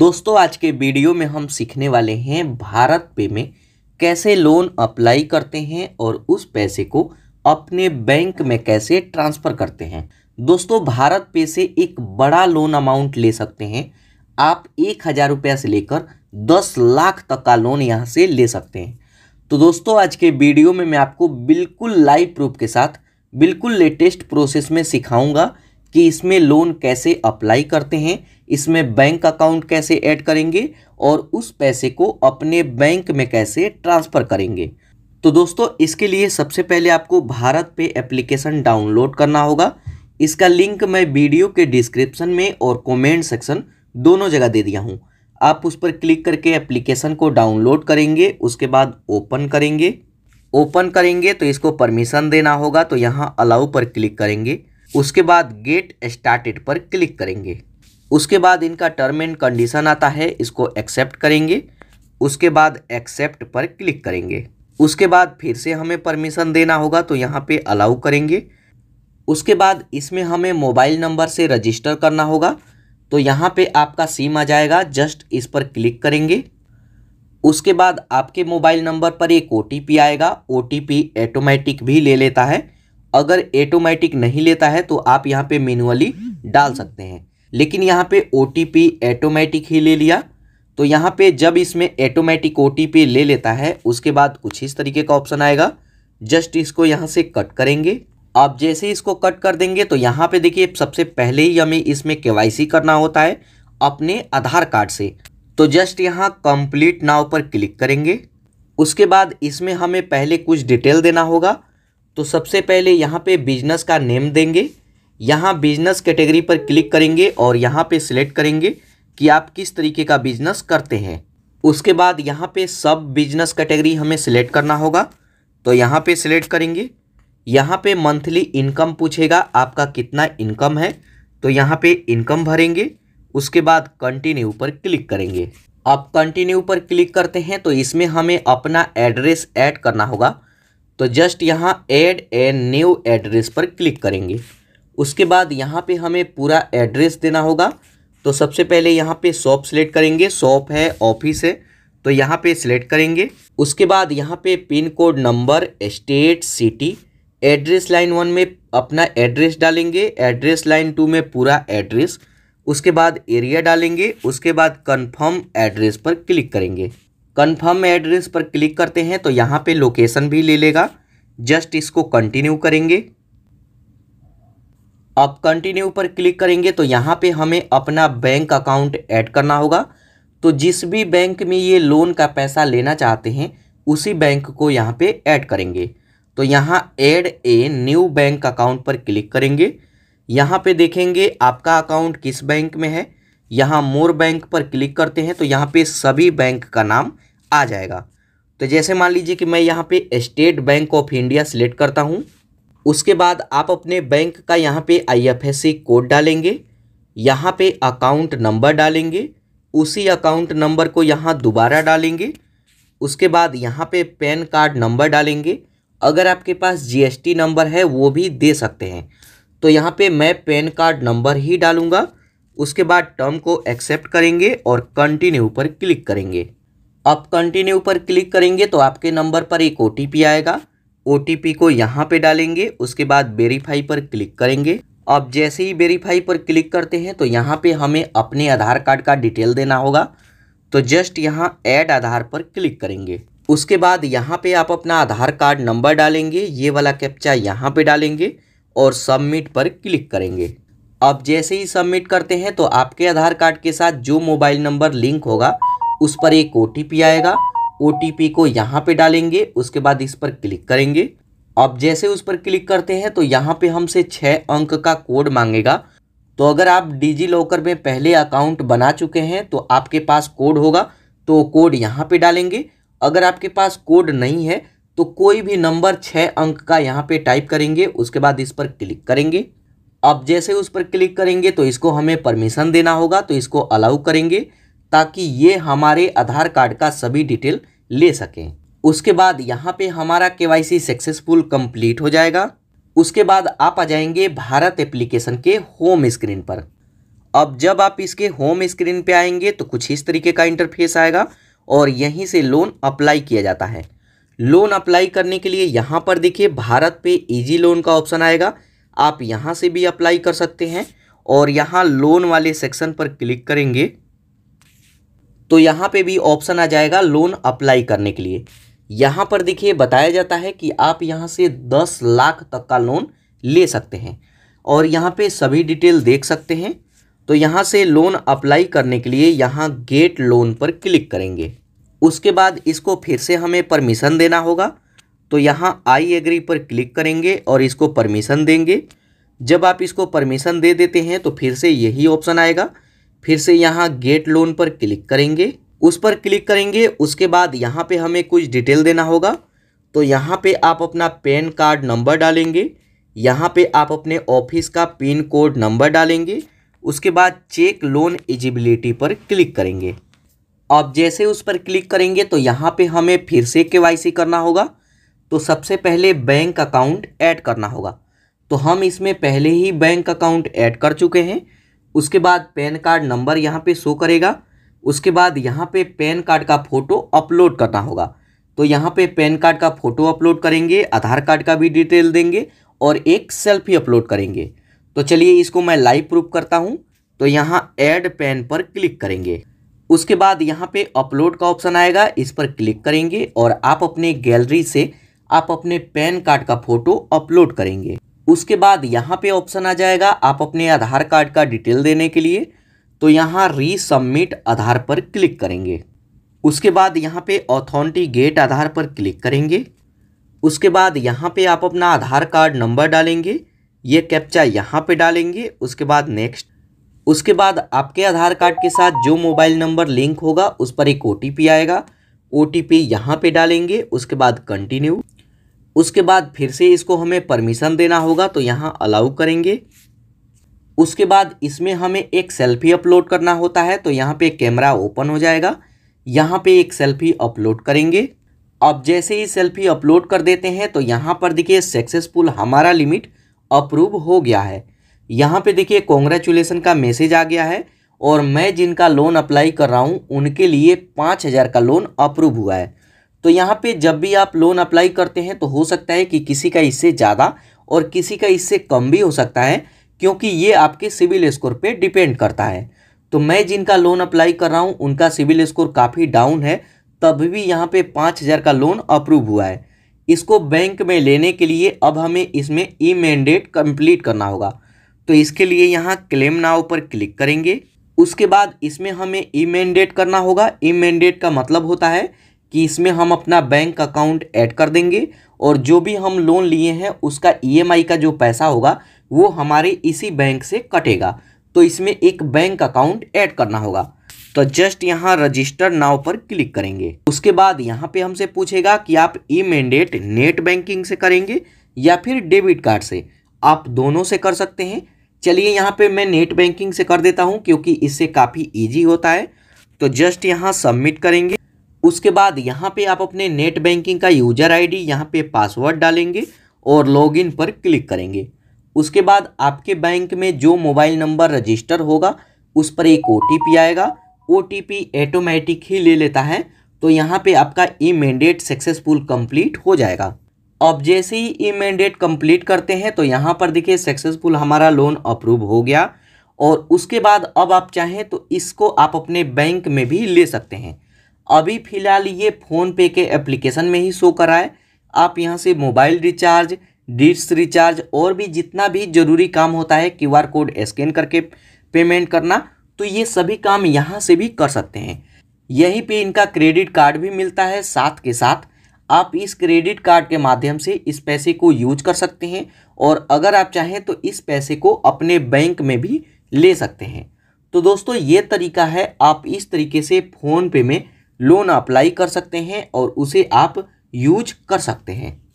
दोस्तों आज के वीडियो में हम सीखने वाले हैं भारत पे में कैसे लोन अप्लाई करते हैं और उस पैसे को अपने बैंक में कैसे ट्रांसफ़र करते हैं दोस्तों भारत पे से एक बड़ा लोन अमाउंट ले सकते हैं आप एक हज़ार रुपया से लेकर दस लाख तक का लोन यहाँ से ले सकते हैं तो दोस्तों आज के वीडियो में मैं आपको बिल्कुल लाइव प्रूफ के साथ बिल्कुल लेटेस्ट प्रोसेस में सिखाऊंगा कि इसमें लोन कैसे अप्लाई करते हैं इसमें बैंक अकाउंट कैसे ऐड करेंगे और उस पैसे को अपने बैंक में कैसे ट्रांसफ़र करेंगे तो दोस्तों इसके लिए सबसे पहले आपको भारत पे एप्लीकेशन डाउनलोड करना होगा इसका लिंक मैं वीडियो के डिस्क्रिप्शन में और कमेंट सेक्शन दोनों जगह दे दिया हूँ आप उस पर क्लिक करके एप्लीकेशन को डाउनलोड करेंगे उसके बाद ओपन करेंगे ओपन करेंगे तो इसको परमिशन देना होगा तो यहाँ अलाउ पर क्लिक करेंगे उसके बाद गेट स्टार्टेड पर क्लिक करेंगे उसके बाद इनका टर्म एंड कंडीशन आता है इसको एक्सेप्ट करेंगे उसके बाद एक्सेप्ट पर क्लिक करेंगे उसके बाद फिर से हमें परमिशन देना होगा तो यहाँ पे अलाउ करेंगे उसके बाद इसमें हमें मोबाइल नंबर से रजिस्टर करना होगा तो यहाँ पे आपका सिम आ जाएगा जस्ट इस पर क्लिक करेंगे उसके बाद आपके मोबाइल नंबर पर एक ओ आएगा ओ ऑटोमेटिक भी ले लेता है अगर ऑटोमेटिक नहीं लेता है तो आप यहाँ पे मैनुअली डाल सकते हैं लेकिन यहाँ पे ओ ऑटोमेटिक ही ले लिया तो यहाँ पे जब इसमें ऑटोमेटिक ओ ले लेता है उसके बाद कुछ इस तरीके का ऑप्शन आएगा जस्ट इसको यहाँ से कट करेंगे आप जैसे इसको कट कर देंगे तो यहाँ पे देखिए सबसे पहले ही हमें इसमें के करना होता है अपने आधार कार्ड से तो जस्ट यहाँ कंप्लीट नाव पर क्लिक करेंगे उसके बाद इसमें हमें पहले कुछ डिटेल देना होगा तो सबसे पहले यहाँ पे बिजनेस का नेम देंगे यहाँ बिजनेस कैटेगरी पर क्लिक करेंगे और यहाँ पे सिलेक्ट करेंगे कि आप किस तरीके का बिजनेस करते हैं उसके बाद यहाँ पे सब बिजनेस कैटेगरी हमें सिलेक्ट करना होगा तो यहाँ पे सिलेक्ट करेंगे यहाँ पे मंथली इनकम पूछेगा आपका कितना इनकम है तो यहाँ पे इनकम भरेंगे उसके बाद कंटिन्यू पर क्लिक करेंगे आप कंटिन्यू पर क्लिक करते हैं तो इसमें हमें अपना एड्रेस ऐड करना होगा तो जस्ट यहाँ एड ए न्यू एड्रेस पर क्लिक करेंगे उसके बाद यहाँ पे हमें पूरा एड्रेस देना होगा तो सबसे पहले यहाँ पे शॉप सेलेक्ट करेंगे शॉप है ऑफिस है तो यहाँ पे सिलेक्ट करेंगे उसके बाद यहाँ पे pin code number state city address line one में अपना एड्रेस डालेंगे एड्रेस लाइन टू में पूरा एड्रेस उसके बाद एरिया डालेंगे उसके बाद कन्फर्म एड्रेस पर क्लिक करेंगे कन्फर्म एड्रेस पर क्लिक करते हैं तो यहाँ पे लोकेशन भी ले लेगा जस्ट इसको कंटिन्यू करेंगे अब कंटिन्यू पर क्लिक करेंगे तो यहाँ पे हमें अपना बैंक अकाउंट ऐड करना होगा तो जिस भी बैंक में ये लोन का पैसा लेना चाहते हैं उसी बैंक को यहाँ पे ऐड करेंगे तो यहाँ add a new bank account पर क्लिक करेंगे यहाँ पे देखेंगे आपका अकाउंट किस बैंक में है यहाँ मोर बैंक पर क्लिक करते हैं तो यहाँ पे सभी बैंक का नाम आ जाएगा तो जैसे मान लीजिए कि मैं यहाँ पे State Bank of India select करता हूँ उसके बाद आप अपने बैंक का यहाँ पे आईएफएससी कोड डालेंगे यहाँ पे अकाउंट नंबर डालेंगे उसी अकाउंट नंबर को यहाँ दोबारा डालेंगे उसके बाद यहाँ पर पैन कार्ड नंबर डालेंगे अगर आपके पास जी नंबर है वो भी दे सकते हैं तो यहाँ पे मैं पैन कार्ड नंबर ही डालूँगा उसके बाद टर्म को एक्सेप्ट करेंगे और कंटिन्यू पर क्लिक करेंगे अब कंटिन्यू पर क्लिक करेंगे तो आपके नंबर पर एक ओ आएगा ओ को यहाँ पे डालेंगे उसके बाद वेरीफाई पर क्लिक करेंगे अब जैसे ही वेरीफाई पर क्लिक करते हैं तो यहाँ पे हमें अपने आधार कार्ड का डिटेल देना होगा तो जस्ट यहाँ ऐड आधार पर क्लिक करेंगे उसके बाद यहाँ पे आप अपना आधार कार्ड नंबर डालेंगे ये वाला कैप्चा यहाँ पे डालेंगे और सबमिट पर क्लिक करेंगे अब जैसे ही सबमिट करते हैं तो आपके आधार कार्ड के साथ जो मोबाइल नंबर लिंक होगा उस पर एक ओ आएगा ओ को यहाँ पे डालेंगे उसके बाद इस पर क्लिक करेंगे अब जैसे उस पर क्लिक करते हैं तो यहाँ पे हमसे छः अंक का कोड मांगेगा तो अगर आप डिजी लॉकर में पहले अकाउंट बना चुके हैं तो आपके पास कोड होगा तो कोड यहाँ पे डालेंगे अगर आपके पास कोड नहीं है तो कोई भी नंबर छः अंक का यहाँ पे टाइप करेंगे उसके बाद इस पर क्लिक करेंगे अब जैसे उस पर क्लिक करेंगे तो इसको हमें परमिशन देना होगा तो इसको अलाउ करेंगे ताकि ये हमारे आधार कार्ड का सभी डिटेल ले सकें उसके बाद यहाँ पे हमारा के सक्सेसफुल कंप्लीट हो जाएगा उसके बाद आप आ जाएंगे भारत एप्लीकेशन के होम स्क्रीन पर अब जब आप इसके होम स्क्रीन पे आएंगे तो कुछ इस तरीके का इंटरफेस आएगा और यहीं से लोन अप्लाई किया जाता है लोन अप्लाई करने के लिए यहाँ पर देखिए भारत पे ईजी लोन का ऑप्शन आएगा आप यहाँ से भी अप्लाई कर सकते हैं और यहाँ लोन वाले सेक्शन पर क्लिक करेंगे तो यहाँ पे भी ऑप्शन आ जाएगा लोन अप्लाई करने के लिए यहाँ पर देखिए बताया जाता है कि आप यहाँ से दस लाख तक का लोन ले सकते हैं और यहाँ पे सभी डिटेल देख सकते हैं तो यहाँ से लोन अप्लाई करने के लिए यहाँ गेट लोन पर क्लिक करेंगे उसके बाद इसको फिर से हमें परमिशन देना होगा तो यहाँ आई एग्री पर क्लिक करेंगे और इसको परमिशन देंगे जब आप इसको परमिशन दे देते हैं तो फिर से यही ऑप्शन आएगा फिर से यहाँ गेट लोन पर क्लिक करेंगे उस पर क्लिक करेंगे उसके बाद यहाँ पे हमें कुछ डिटेल देना होगा तो यहाँ पे आप अपना पैन कार्ड नंबर डालेंगे यहाँ पे आप अपने ऑफिस का पिन कोड नंबर डालेंगे उसके बाद चेक लोन एजिबिलिटी पर क्लिक करेंगे आप जैसे उस पर क्लिक करेंगे तो यहाँ पे हमें फिर से केवाईसी करना होगा तो सबसे पहले बैंक अकाउंट ऐड करना होगा तो हम इसमें पहले ही बैंक अकाउंट ऐड कर चुके हैं उसके बाद पैन कार्ड नंबर यहाँ पे शो करेगा उसके बाद यहाँ पे पैन कार्ड का फ़ोटो अपलोड करना होगा तो यहाँ पे पैन कार्ड का फ़ोटो अपलोड करेंगे आधार कार्ड का भी डिटेल देंगे और एक सेल्फी अपलोड करेंगे तो चलिए इसको मैं लाइव प्रूफ करता हूँ तो यहाँ ऐड पैन पर क्लिक करेंगे उसके बाद यहाँ पे अपलोड का ऑप्शन आएगा इस पर क्लिक करेंगे और आप अपने गैलरी से आप अपने पैन कार्ड का फोटो अपलोड करेंगे उसके बाद यहाँ पे ऑप्शन आ जाएगा आप अपने आधार कार्ड का डिटेल देने के लिए तो यहाँ रीसबमिट आधार पर क्लिक करेंगे उसके बाद यहाँ पे ऑथेंटिकेट आधार पर क्लिक करेंगे उसके बाद यहाँ पे आप अपना आधार कार्ड नंबर डालेंगे ये कैप्चा यहाँ पे डालेंगे उसके बाद नेक्स्ट उसके बाद आपके आधार कार्ड के साथ जो मोबाइल नंबर लिंक होगा उस पर एक ओ आएगा ओ टी पी यहाँ पर डालेंगे उसके बाद कंटिन्यू उसके बाद फिर से इसको हमें परमिशन देना होगा तो यहाँ अलाउ करेंगे उसके बाद इसमें हमें एक सेल्फी अपलोड करना होता है तो यहाँ पे कैमरा ओपन हो जाएगा यहाँ पे एक सेल्फी अपलोड करेंगे अब जैसे ही सेल्फी अपलोड कर देते हैं तो यहाँ पर देखिए सक्सेसफुल हमारा लिमिट अप्रूव हो गया है यहाँ पे देखिए कॉन्ग्रेचुलेसन का मैसेज आ गया है और मैं जिनका लोन अप्लाई कर रहा हूँ उनके लिए पाँच हज़ार का लोन अप्रूव हुआ है तो यहाँ पे जब भी आप लोन अप्लाई करते हैं तो हो सकता है कि किसी का इससे ज़्यादा और किसी का इससे कम भी हो सकता है क्योंकि ये आपके सिविल स्कोर पे डिपेंड करता है तो मैं जिनका लोन अप्लाई कर रहा हूँ उनका सिविल स्कोर काफ़ी डाउन है तब भी यहाँ पे पाँच हज़ार का लोन अप्रूव हुआ है इसको बैंक में लेने के लिए अब हमें इसमें ई मैंडेट कम्प्लीट करना होगा तो इसके लिए यहाँ क्लेम नाव पर क्लिक करेंगे उसके बाद इसमें हमें ई मैंडेट करना होगा ई मैंडेट का मतलब होता है कि इसमें हम अपना बैंक अकाउंट ऐड कर देंगे और जो भी हम लोन लिए हैं उसका ईएमआई e का जो पैसा होगा वो हमारे इसी बैंक से कटेगा तो इसमें एक बैंक अकाउंट ऐड करना होगा तो जस्ट यहाँ रजिस्टर नाव पर क्लिक करेंगे उसके बाद यहाँ पे हमसे पूछेगा कि आप ई मैंडेट नेट बैंकिंग से करेंगे या फिर डेबिट कार्ड से आप दोनों से कर सकते हैं चलिए यहाँ पे मैं नेट बैंकिंग से कर देता हूँ क्योंकि इससे काफ़ी ईजी होता है तो जस्ट यहाँ सबमिट करेंगे उसके बाद यहाँ पे आप अपने नेट बैंकिंग का यूजर आईडी डी यहाँ पर पासवर्ड डालेंगे और लॉगिन पर क्लिक करेंगे उसके बाद आपके बैंक में जो मोबाइल नंबर रजिस्टर होगा उस पर एक ओ आएगा ओ ऑटोमेटिक ही ले लेता है तो यहाँ पे आपका ई मैंडेट सक्सेसफुल कंप्लीट हो जाएगा अब जैसे ही ई मैंडेट कंप्लीट करते हैं तो यहाँ पर देखिए सक्सेसफुल हमारा लोन अप्रूव हो गया और उसके बाद अब आप चाहें तो इसको आप अपने बैंक में भी ले सकते हैं अभी फ़िलहाल ये फ़ोनपे के एप्लीकेशन में ही शो कराए है आप यहाँ से मोबाइल रिचार्ज डिश रिचार्ज और भी जितना भी ज़रूरी काम होता है क्यू आर कोड स्कैन करके पेमेंट करना तो ये सभी काम यहाँ से भी कर सकते हैं यहीं पे इनका क्रेडिट कार्ड भी मिलता है साथ के साथ आप इस क्रेडिट कार्ड के माध्यम से इस पैसे को यूज कर सकते हैं और अगर आप चाहें तो इस पैसे को अपने बैंक में भी ले सकते हैं तो दोस्तों ये तरीका है आप इस तरीके से फ़ोनपे में लोन अप्लाई कर सकते हैं और उसे आप यूज कर सकते हैं